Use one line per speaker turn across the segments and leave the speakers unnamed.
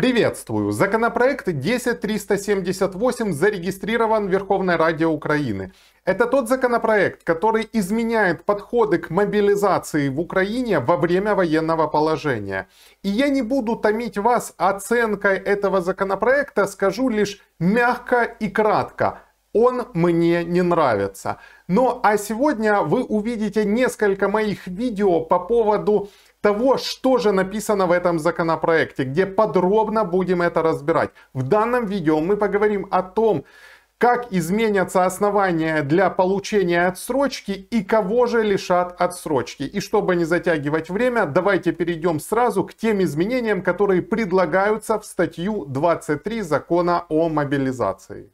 Приветствую! Законопроект 10378 зарегистрирован в Верховной Раде Украины. Это тот законопроект, который изменяет подходы к мобилизации в Украине во время военного положения. И я не буду томить вас оценкой этого законопроекта, скажу лишь мягко и кратко. Он мне не нравится. Ну а сегодня вы увидите несколько моих видео по поводу того, что же написано в этом законопроекте, где подробно будем это разбирать. В данном видео мы поговорим о том, как изменятся основания для получения отсрочки и кого же лишат отсрочки. И чтобы не затягивать время, давайте перейдем сразу к тем изменениям, которые предлагаются в статью 23 закона о мобилизации.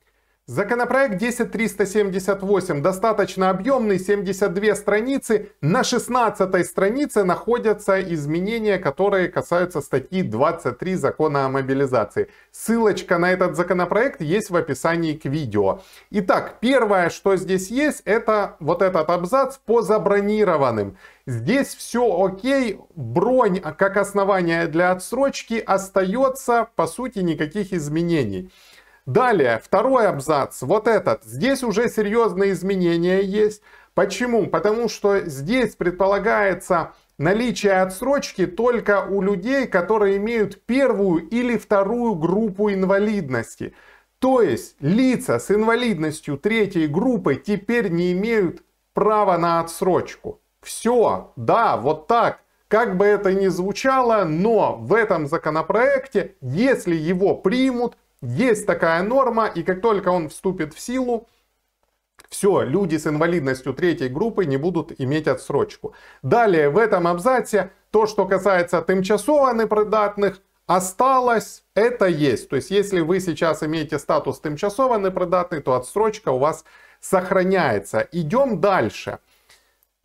Законопроект 10378 достаточно объемный, 72 страницы. На 16 странице находятся изменения, которые касаются статьи 23 закона о мобилизации. Ссылочка на этот законопроект есть в описании к видео. Итак, первое, что здесь есть, это вот этот абзац по забронированным. Здесь все окей, бронь как основание для отсрочки остается, по сути, никаких изменений. Далее, второй абзац, вот этот. Здесь уже серьезные изменения есть. Почему? Потому что здесь предполагается наличие отсрочки только у людей, которые имеют первую или вторую группу инвалидности. То есть лица с инвалидностью третьей группы теперь не имеют права на отсрочку. Все, да, вот так. Как бы это ни звучало, но в этом законопроекте, если его примут, есть такая норма, и как только он вступит в силу, все, люди с инвалидностью третьей группы не будут иметь отсрочку. Далее в этом абзаце то, что касается тимчасово непродатных, осталось, это есть. То есть если вы сейчас имеете статус тимчасово непродатный, то отсрочка у вас сохраняется. Идем дальше. Дальше.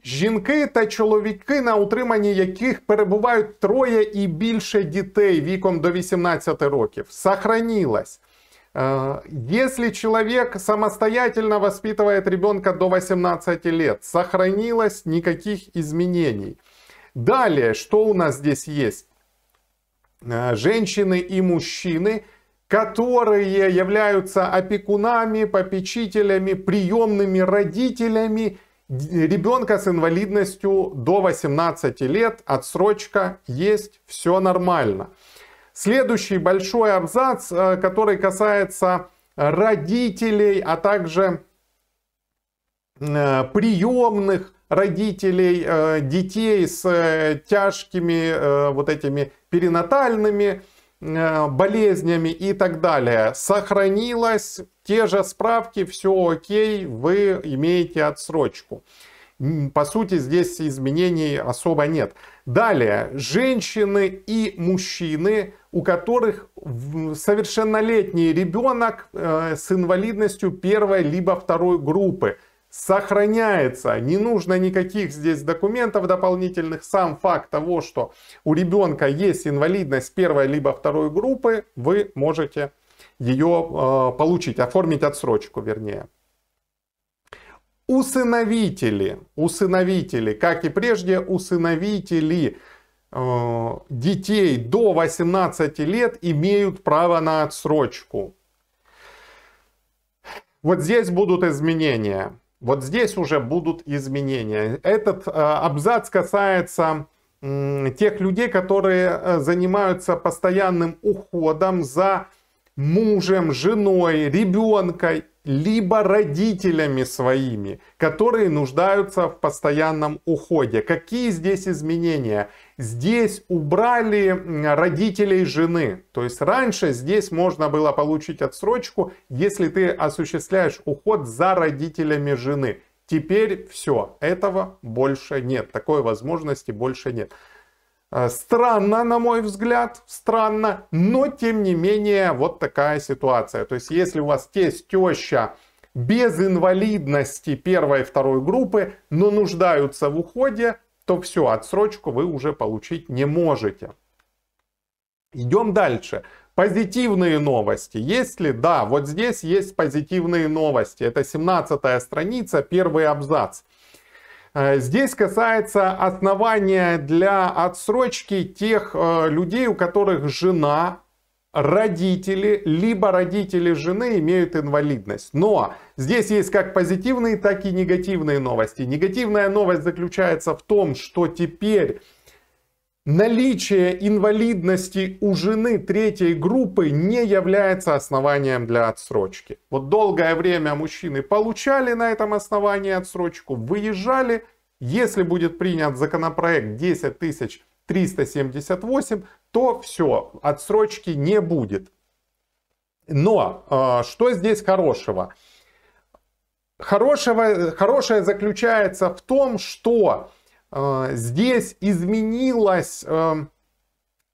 Жінки та чоловіки, на утриманні яких перебувають троє і більше дітей віком до 18 років, сохранилась. Якщо чоловік самостоятельно воспитывает ребенка до 18 лет, сохранилось ніяких змінень. Далі, що у нас здесь есть? Женщины и мужчины, які являются опекунами, попечителями, приемными родителями – ребенка с инвалидностью до 18 лет, отсрочка есть, все нормально. Следующий большой абзац, э, который касается родителей, а также э, приемных родителей э, детей с тяжкими вот этими перинатальными Э, болезнями и так далее. Сохранилось те же справки, все окей, вы имеете отсрочку. По сути, здесь изменений особо нет. Далее, женщины и мужчины, у которых совершеннолетний ребенок э, с инвалидностью первой либо второй группы – сохраняется. Не нужно никаких здесь документов дополнительных. Сам факт того, что у ребенка есть инвалидность первой либо второй группы, вы можете ее э, получить, оформить отсрочку, вернее. Усыновители, усыновители, как и прежде, усыновители э, детей до 18 лет имеют право на отсрочку. Вот здесь будут изменения. Вот здесь уже будут изменения. Этот э, абзац касается тех людей, которые э, занимаются постоянным уходом за мужем, женой, ребенкой либо родителями своими, которые нуждаются в постоянном уходе. Какие здесь изменения? Здесь убрали родителей жены. То есть раньше здесь можно было получить отсрочку, если ты осуществляешь уход за родителями жены. Теперь все, этого больше нет, такой возможности больше нет. Э, странно, на мой взгляд, странно, но тем не менее вот такая ситуация. То есть если у вас тесть, теща без инвалидности первой и второй группы, но нуждаются в уходе, то все, отсрочку вы уже получить не можете. Идем дальше. Позитивные новости. Если да, вот здесь есть позитивные новости. Это 17 страница, первый абзац. Э, здесь касается основания для отсрочки тех э, людей, у которых жена, родители, либо родители жены имеют инвалидность. Но здесь есть как позитивные, так и негативные новости. Негативная новость заключается в том, что теперь Наличие инвалидности у жены третьей группы не является основанием для отсрочки. Вот долгое время мужчины получали на этом основании отсрочку, выезжали. Если будет принят законопроект 10 378, то все, отсрочки не будет. Но а, что здесь хорошего? Хорошего, хорошее заключается в том, что Э, здесь изменилось эм,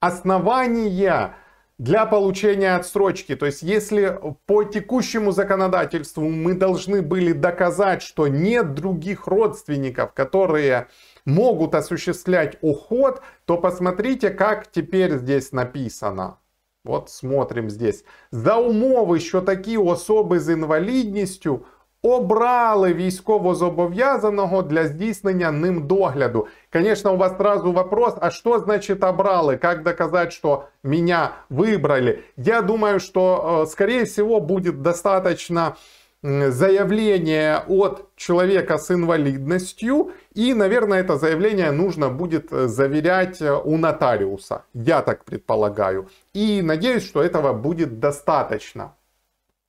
основание для получения отсрочки. То есть, если по текущему законодательству мы должны были доказать, что нет других родственников, которые могут осуществлять уход, то посмотрите, как теперь здесь написано. Вот смотрим здесь. За умовы, еще такие особи с инвалидностью. Обрали військовозобов'язаного для здійснення ним догляду. Конечно, у вас сразу вопрос, а что значит обрали? Как доказать, что меня выбрали? Я думаю, что, э, скорее всего, будет достаточно заявление от человека с инвалидностью, и, наверное, это заявление нужно будет э, заверять э, у нотариуса, я так предполагаю. И надеюсь, что этого будет достаточно.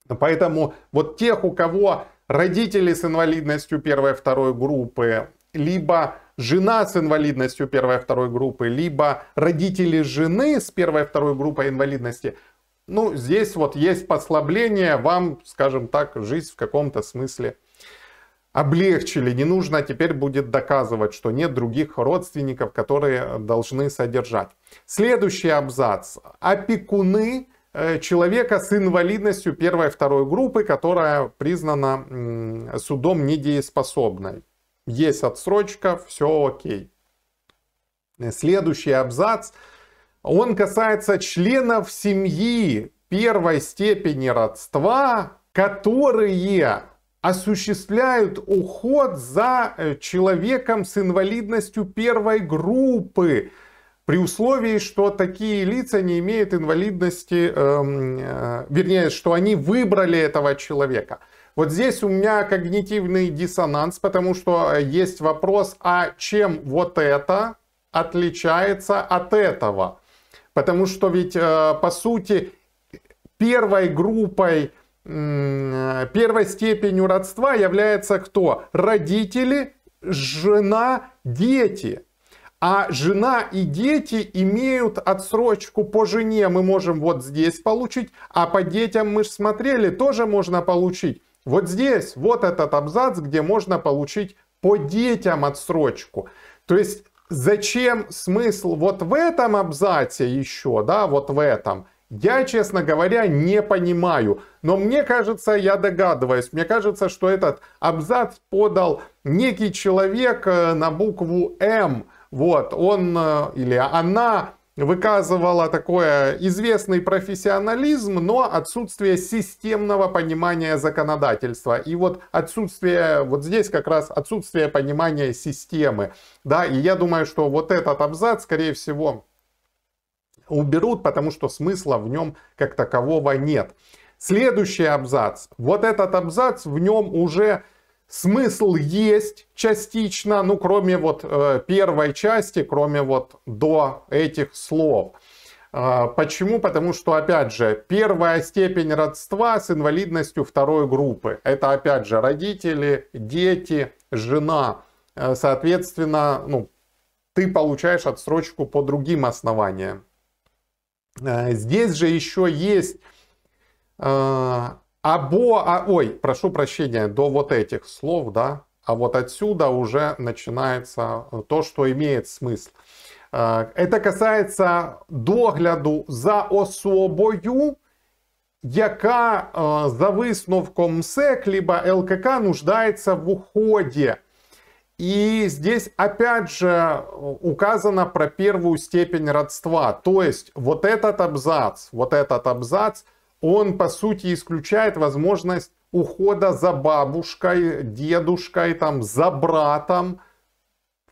Поэтому вот тех, у кого родители с инвалидностью первой-второй группы, либо жена с инвалидностью первой-второй группы, либо родители жены с первой-второй группой инвалидности, ну, здесь вот есть послабление, вам, скажем так, жизнь в каком-то смысле облегчили. Не нужно теперь будет доказывать, что нет других родственников, которые должны содержать. Следующий абзац. Опекуны Э, человека с инвалидностью первой-второй группы, которая признана судом недееспособной. Есть отсрочка, все окей. Следующий абзац. Он касается членов семьи первой степени родства, которые осуществляют уход за э, человеком с инвалидностью первой группы, при условии, что такие лица не имеют инвалидности, эм, э, вернее, что они выбрали этого человека. Вот здесь у меня когнитивный диссонанс, потому что э, есть вопрос, а чем вот это отличается от этого? Потому что ведь, э, по сути, первой группой, э, первой степенью родства является кто? Родители, жена, дети – а жена и дети имеют отсрочку по жене, мы можем вот здесь получить, а по детям мы же смотрели, тоже можно получить. Вот здесь, вот этот абзац, где можно получить по детям отсрочку. То есть зачем смысл вот в этом абзаце еще, да, вот в этом? Я, честно говоря, не понимаю. Но мне кажется, я догадываюсь. Мне кажется, что этот абзац подал некий человек э, на букву «М», вот, он э, или она выказывала такое известный профессионализм, но отсутствие системного понимания законодательства. И вот отсутствие, вот здесь как раз отсутствие понимания системы. Да, и я думаю, что вот этот абзац, скорее всего, уберут, потому что смысла в нем как такового нет. Следующий абзац. Вот этот абзац, в нем уже Смысл есть частично, ну кроме вот э, первой части, кроме вот до этих слов. Э, почему? Потому что, опять же, первая степень родства с инвалидностью второй группы. Это, опять же, родители, дети, жена. Э, соответственно, ну, ты получаешь отсрочку по другим основаниям. Э, здесь же еще есть э, Або, а, ой, прошу прощения, до вот этих слов, да, а вот отсюда уже начинается э, то, что имеет смысл. Э, это касается догляду за особою, яка э, за висновком МСЕК либо ЛКК нуждается в уходе. И здесь опять же указано про первую степень родства. То есть вот этот абзац, вот этот абзац – он по сути исключает возможность ухода за бабушкой, дедушкой, там, за братом.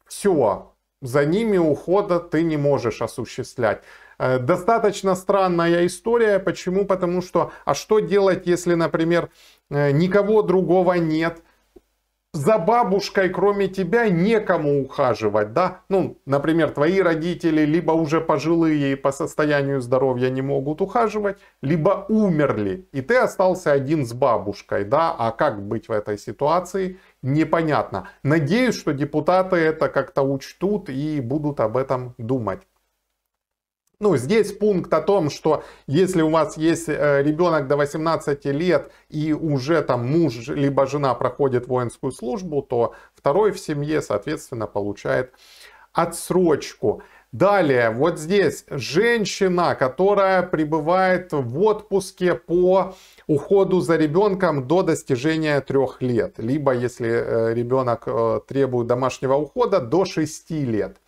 Все, за ними ухода ты не можешь осуществлять. Э, достаточно странная история. Почему? Потому что, а что делать, если, например, э, никого другого нет, за бабушкой, кроме тебя, некому ухаживать, да? Ну, например, твои родители либо уже пожилые и по состоянию здоровья не могут ухаживать, либо умерли, и ты остался один с бабушкой, да? А как быть в этой ситуации, непонятно. Надеюсь, что депутаты это как-то учтут и будут об этом думать. Ну, здесь пункт о том, что если у вас есть э, ребенок до 18 лет и уже там муж либо жена проходит воинскую службу, то второй в семье, соответственно, получает отсрочку. Далее, вот здесь женщина, которая пребывает в отпуске по уходу за ребенком до достижения трех лет, либо если э, ребенок э, требует домашнего ухода до 6 лет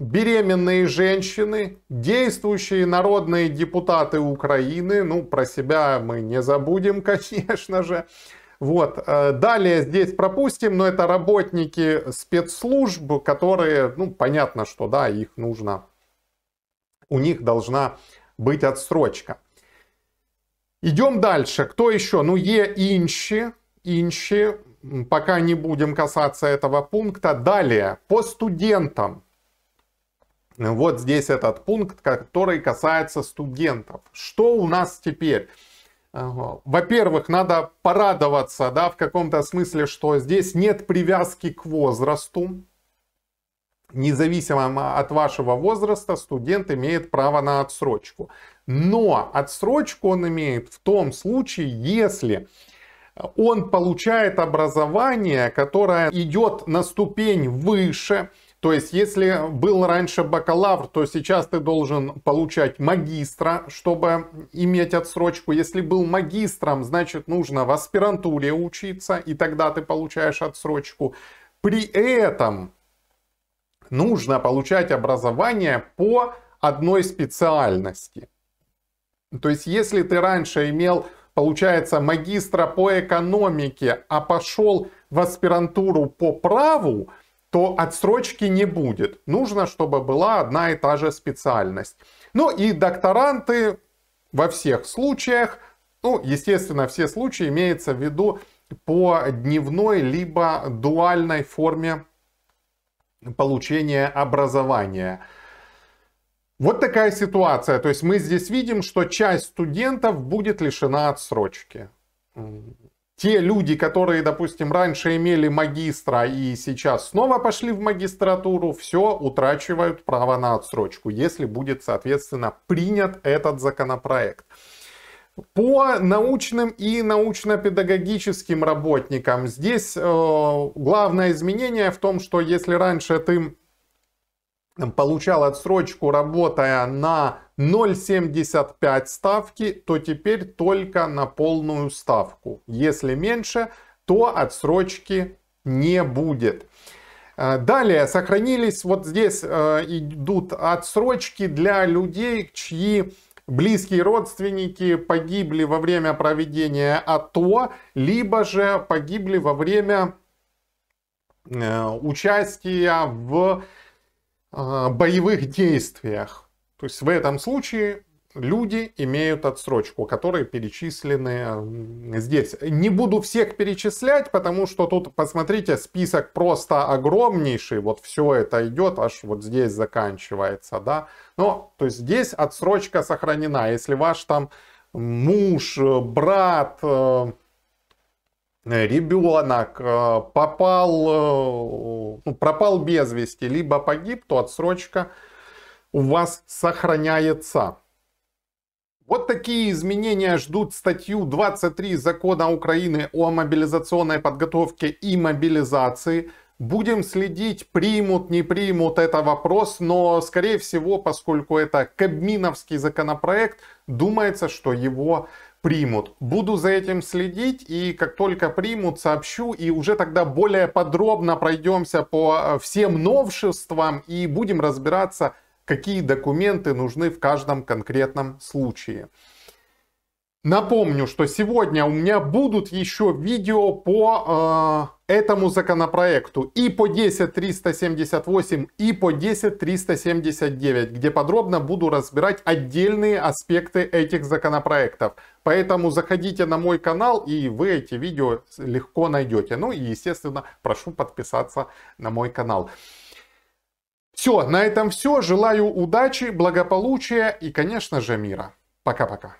беременные женщины, действующие народные депутаты Украины, ну, про себя мы не забудем, конечно же. Вот. Э, далее здесь пропустим, но это работники спецслужб, которые, ну, понятно, что, да, их нужно, у них должна быть отсрочка. Идем дальше. Кто еще? Ну, Е. Инщи. Инщи. Пока не будем касаться этого пункта. Далее. По студентам вот здесь этот пункт, который касается студентов. Что у нас теперь? Во-первых, надо порадоваться, да, в каком-то смысле, что здесь нет привязки к возрасту. Независимо от вашего возраста, студент имеет право на отсрочку. Но отсрочку он имеет в том случае, если он получает образование, которое идет на ступень выше, то есть, если был раньше бакалавр, то сейчас ты должен получать магистра, чтобы иметь отсрочку. Если был магистром, значит, нужно в аспирантуре учиться, и тогда ты получаешь отсрочку. При этом нужно получать образование по одной специальности. То есть, если ты раньше имел, получается, магистра по экономике, а пошел в аспирантуру по праву, то отсрочки не будет. Нужно, чтобы была одна и та же специальность. Ну и докторанты во всех случаях, ну, естественно, все случаи имеется в виду по дневной либо дуальной форме получения образования. Вот такая ситуация. То есть мы здесь видим, что часть студентов будет лишена отсрочки те люди, которые, допустим, раньше имели магистра и сейчас снова пошли в магистратуру, все утрачивают право на отсрочку, если будет, соответственно, принят этот законопроект. По научным и научно-педагогическим работникам здесь э, главное изменение в том, что если раньше ты получал отсрочку, работая на 0,75 ставки, то теперь только на полную ставку. Если меньше, то отсрочки не будет. Э, далее сохранились, вот здесь э, идут отсрочки для людей, чьи близкие родственники погибли во время проведения АТО, либо же погибли во время э, участия в боевых действиях. То есть в этом случае люди имеют отсрочку, которые перечислены здесь. Не буду всех перечислять, потому что тут, посмотрите, список просто огромнейший. Вот все это идет, аж вот здесь заканчивается, да. Но, то есть здесь отсрочка сохранена. Если ваш там муж, э, брат, э, ребенок э, попал, ну, пропал без вести, либо погиб, то отсрочка сохранена у вас сохраняется. Вот такие изменения ждут статью 23 закона Украины о мобилизационной подготовке и мобилизации. Будем следить, примут, не примут, это вопрос, но, скорее всего, поскольку это Кабминовский законопроект, думается, что его примут. Буду за этим следить и как только примут, сообщу и уже тогда более подробно пройдемся по всем новшествам и будем разбираться, какие документы нужны в каждом конкретном случае. Напомню, что сегодня у меня будут еще видео по э, этому законопроекту и по 10.378, и по 10.379, где подробно буду разбирать отдельные аспекты этих законопроектов. Поэтому заходите на мой канал, и вы эти видео легко найдете. Ну и, естественно, прошу подписаться на мой канал. Все, на этом все. Желаю удачи, благополучия и, конечно же, мира. Пока-пока.